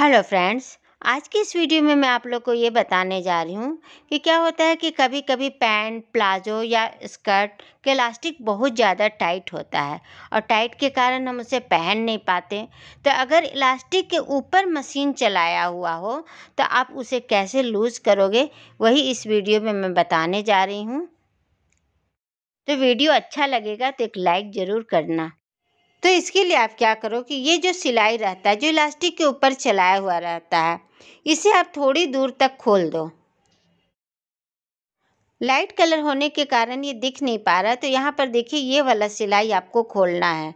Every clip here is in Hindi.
हेलो फ्रेंड्स आज की इस वीडियो में मैं आप लोग को ये बताने जा रही हूँ कि क्या होता है कि कभी कभी पैंट प्लाजो या स्कर्ट के इलास्टिक बहुत ज़्यादा टाइट होता है और टाइट के कारण हम उसे पहन नहीं पाते तो अगर इलास्टिक के ऊपर मशीन चलाया हुआ हो तो आप उसे कैसे लूज़ करोगे वही इस वीडियो में मैं बताने जा रही हूँ तो वीडियो अच्छा लगेगा तो एक लाइक ज़रूर करना तो इसके लिए आप क्या करो कि ये जो सिलाई रहता है जो इलास्टिक के ऊपर चलाया हुआ रहता है इसे आप थोड़ी दूर तक खोल दो लाइट कलर होने के कारण ये दिख नहीं पा रहा तो यहाँ पर देखिए ये वाला सिलाई आपको खोलना है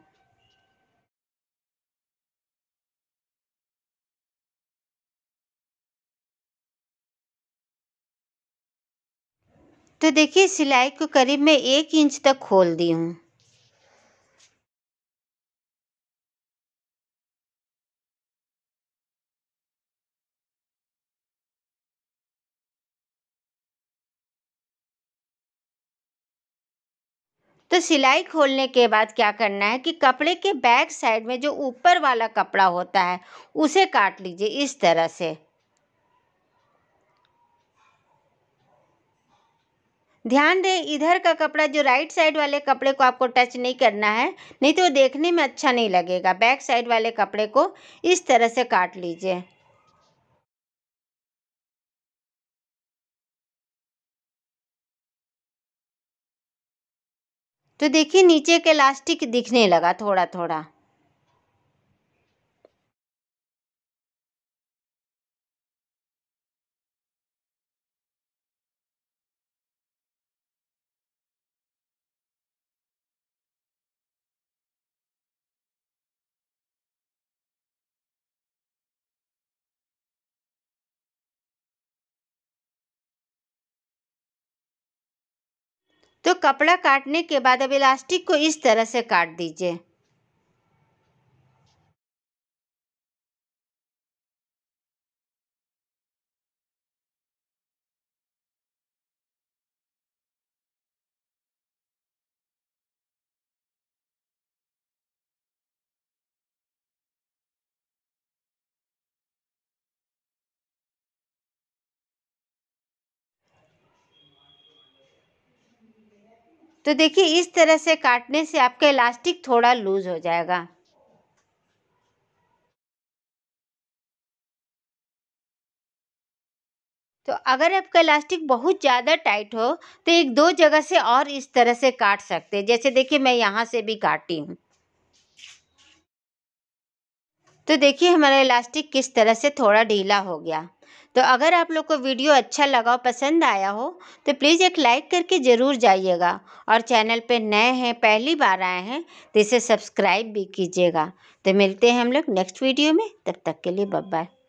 तो देखिए सिलाई को करीब मैं एक इंच तक खोल दी हूँ तो सिलाई खोलने के बाद क्या करना है कि कपड़े के बैक साइड में जो ऊपर वाला कपड़ा होता है उसे काट लीजिए इस तरह से ध्यान दें इधर का कपड़ा जो राइट साइड वाले कपड़े को आपको टच नहीं करना है नहीं तो देखने में अच्छा नहीं लगेगा बैक साइड वाले कपड़े को इस तरह से काट लीजिए तो देखिए नीचे का इलास्टिक दिखने लगा थोड़ा थोड़ा तो कपड़ा काटने के बाद अब इलास्टिक को इस तरह से काट दीजिए तो देखिए इस तरह से काटने से आपका इलास्टिक थोड़ा लूज हो जाएगा तो अगर आपका इलास्टिक बहुत ज़्यादा टाइट हो तो एक दो जगह से और इस तरह से काट सकते हैं जैसे देखिए मैं यहाँ से भी काटी हूँ तो देखिए हमारा इलास्टिक किस तरह से थोड़ा ढीला हो गया तो अगर आप लोग को वीडियो अच्छा लगा पसंद आया हो तो प्लीज़ एक लाइक करके ज़रूर जाइएगा और चैनल पे नए हैं पहली बार आए हैं तो इसे सब्सक्राइब भी कीजिएगा तो मिलते हैं हम लोग नेक्स्ट वीडियो में तब तक के लिए बाय